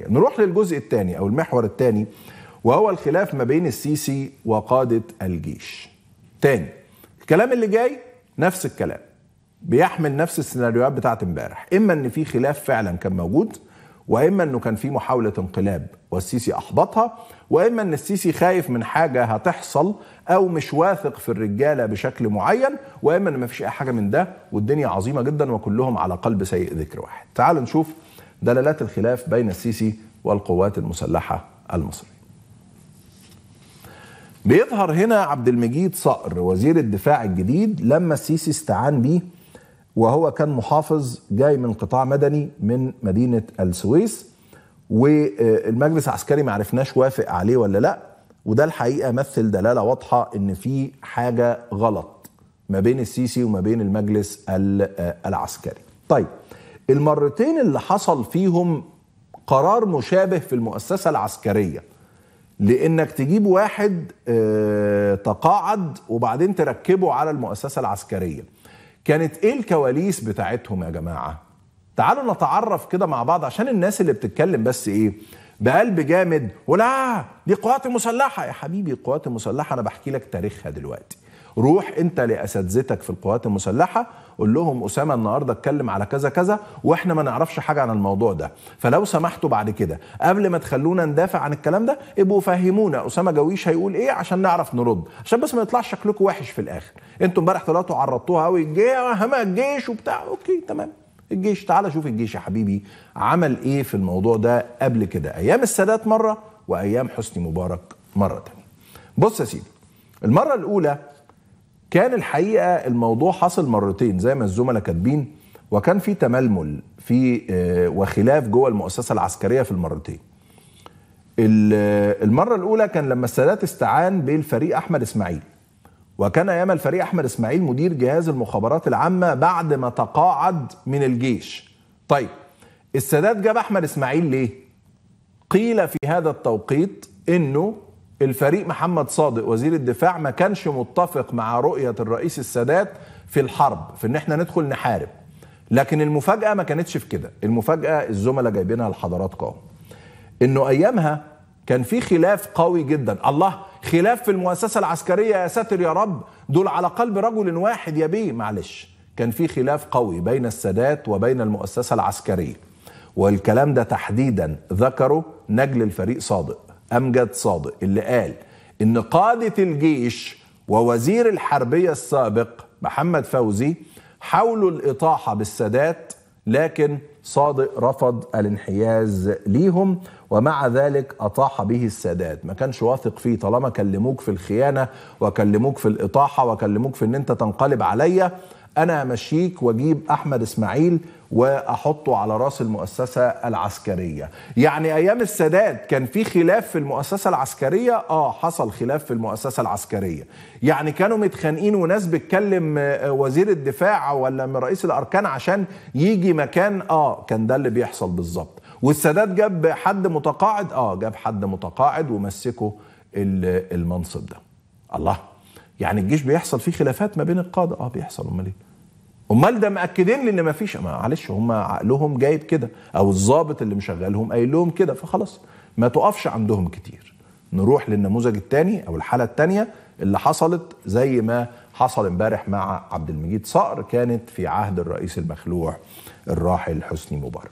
نروح للجزء الثاني او المحور الثاني وهو الخلاف ما بين السيسي وقاده الجيش. ثاني الكلام اللي جاي نفس الكلام بيحمل نفس السيناريوهات بتاعت امبارح، اما ان في خلاف فعلا كان موجود واما انه كان في محاوله انقلاب والسيسي احبطها واما ان السيسي خايف من حاجه هتحصل او مش واثق في الرجاله بشكل معين واما ان مفيش اي حاجه من ده والدنيا عظيمه جدا وكلهم على قلب سيء ذكر واحد. تعالوا نشوف دلالات الخلاف بين السيسي والقوات المسلحة المصرية بيظهر هنا عبد المجيد صقر وزير الدفاع الجديد لما السيسي استعان بيه وهو كان محافظ جاي من قطاع مدني من مدينة السويس والمجلس العسكري ما عرفناش وافق عليه ولا لا وده الحقيقة مثل دلالة واضحة ان في حاجة غلط ما بين السيسي وما بين المجلس العسكري طيب المرتين اللي حصل فيهم قرار مشابه في المؤسسة العسكرية لانك تجيب واحد آه، تقاعد وبعدين تركبه على المؤسسة العسكرية كانت ايه الكواليس بتاعتهم يا جماعة تعالوا نتعرف كده مع بعض عشان الناس اللي بتتكلم بس ايه بقلب جامد ولا دي قوات مسلحة يا حبيبي القوات المسلحة انا بحكي لك تاريخها دلوقتي روح انت لاساتذتك في القوات المسلحه قول لهم اسامه النهارده اتكلم على كذا كذا واحنا ما نعرفش حاجه عن الموضوع ده فلو سمحتوا بعد كده قبل ما تخلونا ندافع عن الكلام ده ابقوا فهمونا اسامه جويش هيقول ايه عشان نعرف نرد عشان بس ما يطلعش شكلكم وحش في الاخر انتوا امبارح طلعتوا عرضتوها قوي هما الجيش وبتاع اوكي تمام الجيش تعال شوف الجيش يا حبيبي عمل ايه في الموضوع ده قبل كده ايام السادات مره وايام حسني مبارك مره تانية بص يا سيدي المره الاولى كان الحقيقه الموضوع حصل مرتين زي ما الزملاء كاتبين وكان في تململ في آه، وخلاف جوه المؤسسه العسكريه في المرتين آه، المره الاولى كان لما السادات استعان بالفريق احمد اسماعيل وكان ايام الفريق احمد اسماعيل مدير جهاز المخابرات العامه بعد ما تقاعد من الجيش طيب السادات جاب احمد اسماعيل ليه قيل في هذا التوقيت انه الفريق محمد صادق وزير الدفاع ما كانش متفق مع رؤية الرئيس السادات في الحرب في ان احنا ندخل نحارب لكن المفاجأة ما كانتش في كده المفاجأة الزملاء جايبينها لحضراتكم انه ايامها كان في خلاف قوي جدا الله خلاف في المؤسسة العسكرية يا ساتر يا رب دول على قلب رجل واحد يا بيه معلش كان في خلاف قوي بين السادات وبين المؤسسة العسكرية والكلام ده تحديدا ذكره نجل الفريق صادق امجد صادق اللي قال ان قاده الجيش ووزير الحربيه السابق محمد فوزي حاولوا الاطاحه بالسادات لكن صادق رفض الانحياز ليهم ومع ذلك اطاح به السادات ما كانش واثق فيه طالما كلموك في الخيانه وكلموك في الاطاحه وكلموك في ان انت تنقلب عليا انا امشيك واجيب احمد اسماعيل واحطه على راس المؤسسه العسكريه يعني ايام السادات كان في خلاف في المؤسسه العسكريه اه حصل خلاف في المؤسسه العسكريه يعني كانوا متخانقين وناس بتكلم آه، وزير الدفاع ولا من رئيس الاركان عشان يجي مكان اه كان ده اللي بيحصل بالظبط والسادات جاب حد متقاعد اه جاب حد متقاعد ومسكه المنصب ده الله يعني الجيش بيحصل فيه خلافات ما بين القاده اه بيحصل امال ايه امال ده مأكدين لي ان مفيش معلش هم عقلهم جايب كده او الظابط اللي مشغلهم قايل لهم كده فخلاص ما تقفش عندهم كتير نروح للنموذج الثاني او الحاله الثانيه اللي حصلت زي ما حصل امبارح مع عبد المجيد صقر كانت في عهد الرئيس المخلوع الراحل حسني مبارك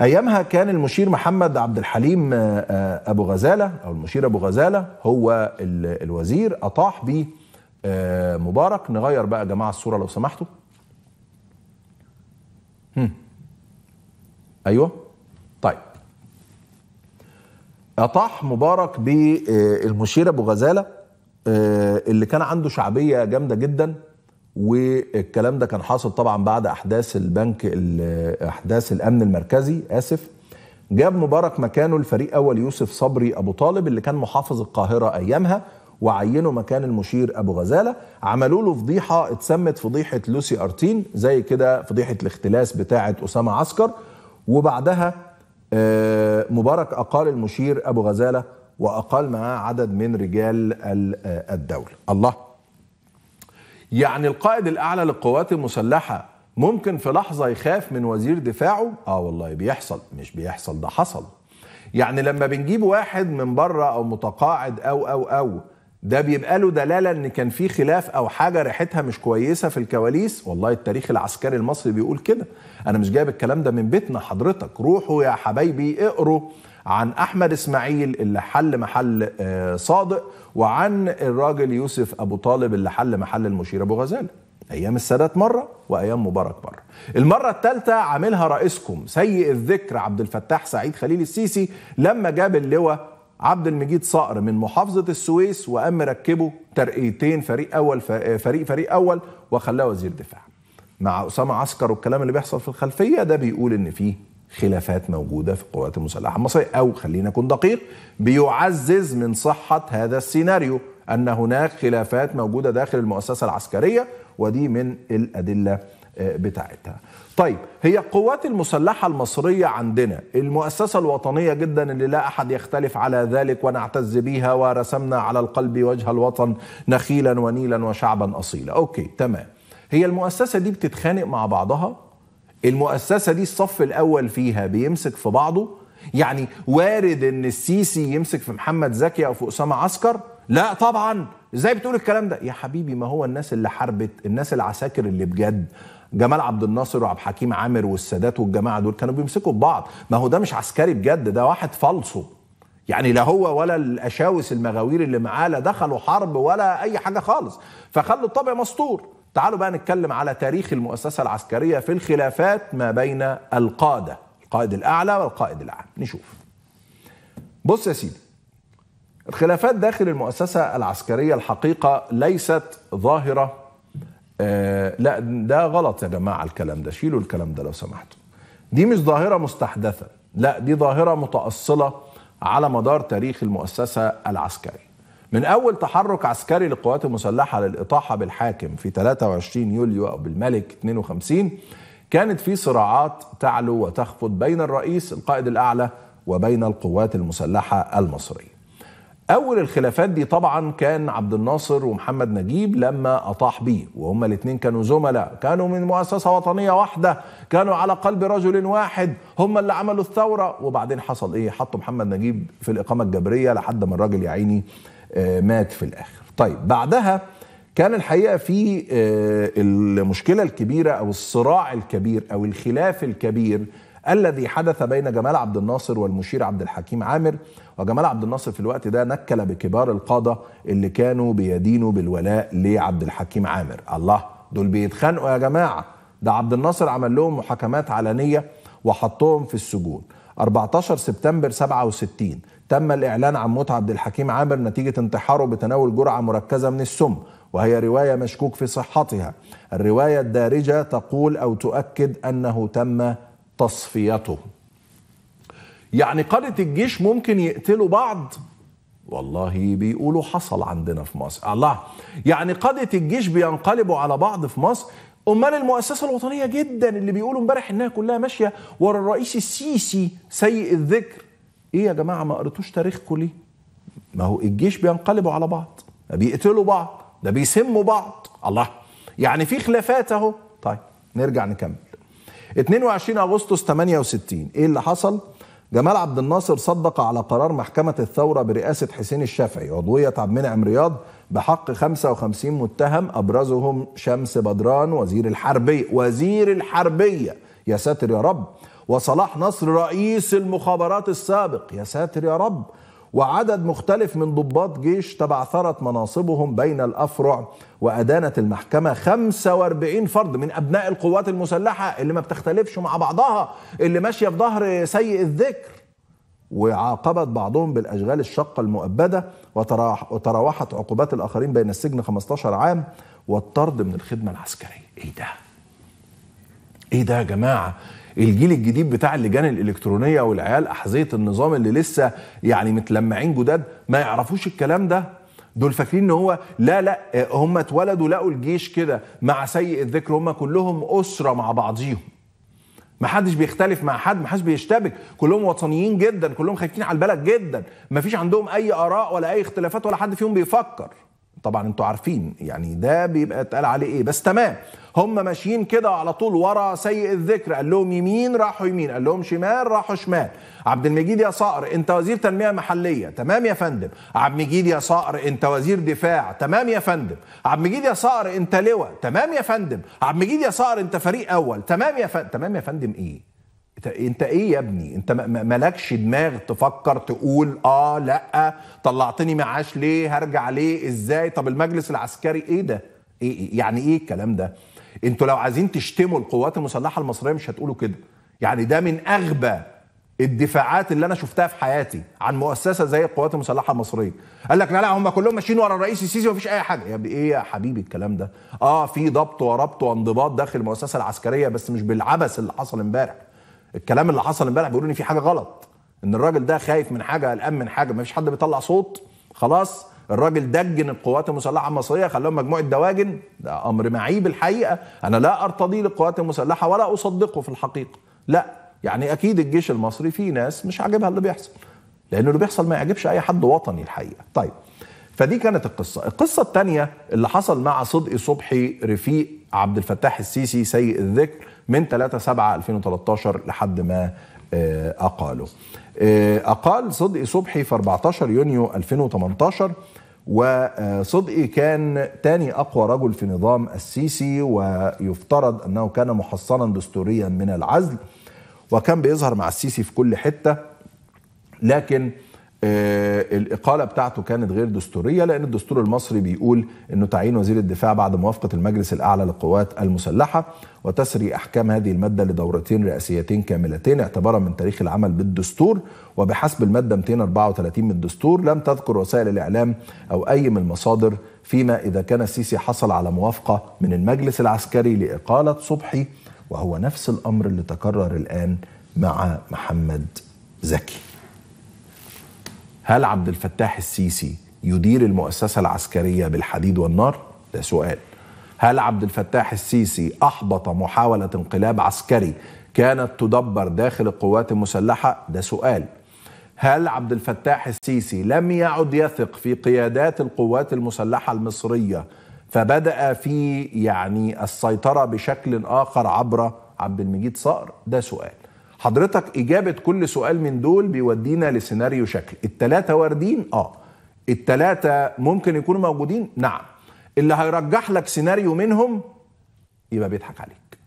ايامها كان المشير محمد عبد الحليم آه، آه، ابو غزاله او المشير ابو غزاله هو الوزير اطاح بيه آه، مبارك نغير بقى يا جماعه الصوره لو سمحتوا هم. ايوه طيب اطاح مبارك بالمشير ابو غزاله آه، اللي كان عنده شعبيه جامده جدا والكلام ده كان حاصل طبعا بعد احداث البنك احداث الامن المركزي اسف جاب مبارك مكانه الفريق اول يوسف صبري ابو طالب اللي كان محافظ القاهره ايامها وعينوا مكان المشير ابو غزاله عملوا له فضيحه اتسمت فضيحه لوسي ارتين زي كده فضيحه الاختلاس بتاعه اسامه عسكر وبعدها آه، مبارك اقال المشير ابو غزاله واقال معاه عدد من رجال آه، الدوله الله يعني القائد الاعلى للقوات المسلحه ممكن في لحظه يخاف من وزير دفاعه اه والله بيحصل مش بيحصل ده حصل يعني لما بنجيب واحد من بره او متقاعد او او او ده بيبقى له دلاله ان كان في خلاف او حاجه ريحتها مش كويسه في الكواليس والله التاريخ العسكري المصري بيقول كده انا مش جايب الكلام ده من بيتنا حضرتك روحوا يا حبايبي اقروا عن احمد اسماعيل اللي حل محل آه، صادق وعن الراجل يوسف ابو طالب اللي حل محل المشير ابو غزاله ايام السادات مره وايام مبارك مره المره الثالثه عاملها رئيسكم سيء الذكر عبد الفتاح سعيد خليل السيسي لما جاب اللواء عبد المجيد صقر من محافظة السويس وقام ركبه ترقيتين فريق أول فريق فريق أول وخلاه وزير دفاع مع أسامة عسكر والكلام اللي بيحصل في الخلفية ده بيقول إن فيه خلافات موجودة في القوات المسلحة المصرية أو خلينا أكون دقيق بيعزز من صحة هذا السيناريو أن هناك خلافات موجودة داخل المؤسسة العسكرية ودي من الأدلة بتاعتها طيب هي القوات المسلحة المصرية عندنا المؤسسة الوطنية جدا اللي لا أحد يختلف على ذلك ونعتز بيها ورسمنا على القلب وجه الوطن نخيلا ونيلا وشعبا أصيلا أوكي تمام هي المؤسسة دي بتتخانق مع بعضها المؤسسة دي الصف الأول فيها بيمسك في بعضه يعني وارد ان السيسي يمسك في محمد زكي او في اسامه عسكر لا طبعا ازاي بتقول الكلام ده يا حبيبي ما هو الناس اللي حاربت الناس العساكر اللي بجد جمال عبد الناصر وعبد الحكيم عامر والسادات والجماعه دول كانوا بيمسكوا ببعض ما هو ده مش عسكري بجد ده واحد فالصو يعني لا هو ولا الاشاوس المغاوير اللي معاه لا دخلوا حرب ولا اي حاجه خالص فخلوا الطبع مستور تعالوا بقى نتكلم على تاريخ المؤسسه العسكريه في الخلافات ما بين القاده القائد الاعلى والقائد الاعلى نشوف بص يا سيدي الخلافات داخل المؤسسه العسكريه الحقيقه ليست ظاهره آه، لا ده غلط يا جماعه الكلام ده شيلوا الكلام ده لو سمحتوا دي مش ظاهره مستحدثه لا دي ظاهره متاصله على مدار تاريخ المؤسسه العسكريه من اول تحرك عسكري للقوات المسلحه للاطاحه بالحاكم في 23 يوليو او بالملك 52 كانت في صراعات تعلو وتخفض بين الرئيس القائد الاعلى وبين القوات المسلحه المصريه اول الخلافات دي طبعا كان عبد الناصر ومحمد نجيب لما اطاح بيه وهما الاثنين كانوا زملاء كانوا من مؤسسه وطنيه واحده كانوا على قلب رجل واحد هما اللي عملوا الثوره وبعدين حصل ايه حطوا محمد نجيب في الاقامه الجبريه لحد ما الراجل يا عيني آه، مات في الاخر طيب بعدها كان الحقيقه في آه، المشكله الكبيره او الصراع الكبير او الخلاف الكبير الذي حدث بين جمال عبد الناصر والمشير عبد الحكيم عامر وجمال عبد الناصر في الوقت ده نكل بكبار القادة اللي كانوا بيدينوا بالولاء لعبد الحكيم عامر الله دول بيتخانقوا يا جماعة ده عبد الناصر عمل لهم محاكمات علنية وحطهم في السجون 14 سبتمبر 67 تم الإعلان عن موت عبد الحكيم عامر نتيجة انتحاره بتناول جرعة مركزة من السم وهي رواية مشكوك في صحتها الرواية الدارجة تقول أو تؤكد أنه تم تصفيته يعني قادة الجيش ممكن يقتلوا بعض والله بيقولوا حصل عندنا في مصر الله يعني قادة الجيش بينقلبوا على بعض في مصر امال المؤسسه الوطنيه جدا اللي بيقولوا امبارح انها كلها ماشيه ورا الرئيس السيسي سيء الذكر ايه يا جماعه ما قريتوش تاريخكم ليه ما هو الجيش بينقلبوا على بعض ده بيقتلوا بعض ده بيسموا بعض الله يعني في خلافات اهو طيب نرجع نكمل 22 اغسطس 68 ايه اللي حصل؟ جمال عبد الناصر صدق على قرار محكمة الثورة برئاسة حسين الشافعي عضوية عبد المنعم رياض بحق 55 متهم أبرزهم شمس بدران وزير الحربية وزير الحربية يا ساتر يا رب وصلاح نصر رئيس المخابرات السابق يا ساتر يا رب وعدد مختلف من ضباط جيش تبعثرت مناصبهم بين الأفرع وأدانت المحكمة 45 فرد من أبناء القوات المسلحة اللي ما بتختلفش مع بعضها اللي ماشية في ظهر سيء الذكر وعاقبت بعضهم بالأشغال الشقة المؤبدة وتراوحت عقوبات الآخرين بين السجن 15 عام والطرد من الخدمة العسكرية إيه ده؟ إيه ده يا جماعة؟ الجيل الجديد بتاع اللجان الالكترونيه والعيال احذيه النظام اللي لسه يعني متلمعين جداد ما يعرفوش الكلام ده دول فاكرين ان هو لا لا هم اتولدوا لقوا الجيش كده مع سيء الذكر هم كلهم اسره مع بعضيهم ما حدش بيختلف مع حد ما حدش بيشتبك كلهم وطنيين جدا كلهم خايفين على البلد جدا ما فيش عندهم اي اراء ولا اي اختلافات ولا حد فيهم بيفكر طبعا انتوا عارفين يعني ده بيبقى اتقال عليه ايه بس تمام هم ماشيين كده على طول ورا سيء الذكر قال لهم يمين راحوا يمين قال لهم شمال راحوا شمال عبد المجيد يا صقر انت وزير تنميه محليه تمام يا فندم عبد المجيد يا صقر انت وزير دفاع تمام يا فندم عبد المجيد يا صقر انت لواء تمام يا فندم عبد المجيد يا صقر انت فريق اول تمام يا فندم تمام يا فندم ايه انت ايه يا ابني انت مالكش دماغ تفكر تقول اه لا طلعتني معاش ليه هرجع ليه ازاي طب المجلس العسكري ايه ده إيه يعني ايه الكلام ده انتوا لو عايزين تشتموا القوات المسلحه المصريه مش هتقولوا كده يعني ده من اغبى الدفاعات اللي انا شفتها في حياتي عن مؤسسه زي القوات المسلحه المصريه قال لك لا لا هم كلهم ماشيين ورا الرئيس السيسي ومفيش اي حاجه يا ايه يا حبيبي الكلام ده اه في ضبط وربط وانضباط داخل المؤسسه العسكريه بس مش بالعبث اللي حصل امبارح الكلام اللي حصل امبارح بيقولوا ان في حاجه غلط ان الراجل ده خايف من حاجه قلقان من حاجه ما فيش حد بيطلع صوت خلاص الراجل دجن القوات المسلحه المصريه خلاهم مجموعه دواجن ده امر معيب الحقيقه انا لا ارتضيه للقوات المسلحه ولا اصدقه في الحقيقه لا يعني اكيد الجيش المصري فيه ناس مش عاجبها اللي بيحصل لان اللي بيحصل ما يعجبش اي حد وطني الحقيقه طيب فدي كانت القصة القصة الثانية اللي حصل مع صدقي صبحي رفيق عبد الفتاح السيسي سيء الذكر من 3 7 2013 لحد ما آه، أقاله آه، أقال صدقي صبحي في 14 يونيو 2018 وصدقي آه، كان تاني أقوى رجل في نظام السيسي ويفترض أنه كان محصنا دستوريا من العزل وكان بيظهر مع السيسي في كل حتة لكن آه، الإقالة بتاعته كانت غير دستورية لأن الدستور المصري بيقول أنه تعيين وزير الدفاع بعد موافقة المجلس الأعلى للقوات المسلحة وتسري أحكام هذه المادة لدورتين رئاسيتين كاملتين اعتبارا من تاريخ العمل بالدستور وبحسب المادة 234 من الدستور لم تذكر وسائل الإعلام أو أي من المصادر فيما إذا كان السيسي حصل على موافقة من المجلس العسكري لإقالة صبحي وهو نفس الأمر اللي تكرر الآن مع محمد زكي هل عبد الفتاح السيسي يدير المؤسسة العسكرية بالحديد والنار؟ ده سؤال هل عبد الفتاح السيسي أحبط محاولة انقلاب عسكري كانت تدبر داخل القوات المسلحة؟ ده سؤال هل عبد الفتاح السيسي لم يعد يثق في قيادات القوات المسلحة المصرية فبدأ في يعني السيطرة بشكل آخر عبر عبد المجيد صقر ده سؤال حضرتك اجابه كل سؤال من دول بيودينا لسيناريو شكل الثلاثه واردين اه الثلاثه ممكن يكونوا موجودين نعم اللي هيرجح لك سيناريو منهم يبقى بيضحك عليك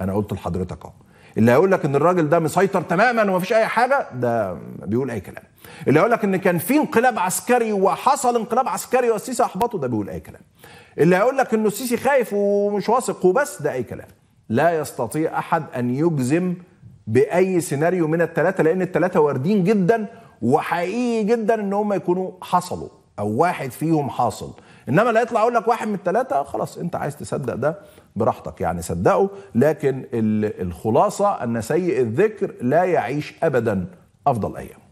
انا قلت لحضرتك اه اللي هيقول لك ان الراجل ده مسيطر تماما ومفيش اي حاجه ده بيقول اي كلام اللي هيقول لك ان كان في انقلاب عسكري وحصل انقلاب عسكري والسيسي احبطه ده بيقول اي كلام اللي هيقول لك انه السيسي خايف ومش واثق وبس ده اي كلام لا يستطيع احد ان يجزم باي سيناريو من الثلاثه لان الثلاثه واردين جدا وحقيقي جدا ان هم يكونوا حصلوا او واحد فيهم حاصل انما لا يطلع اقول لك واحد من الثلاثه خلاص انت عايز تصدق ده براحتك يعني صدقه لكن الخلاصه ان سيء الذكر لا يعيش ابدا افضل ايام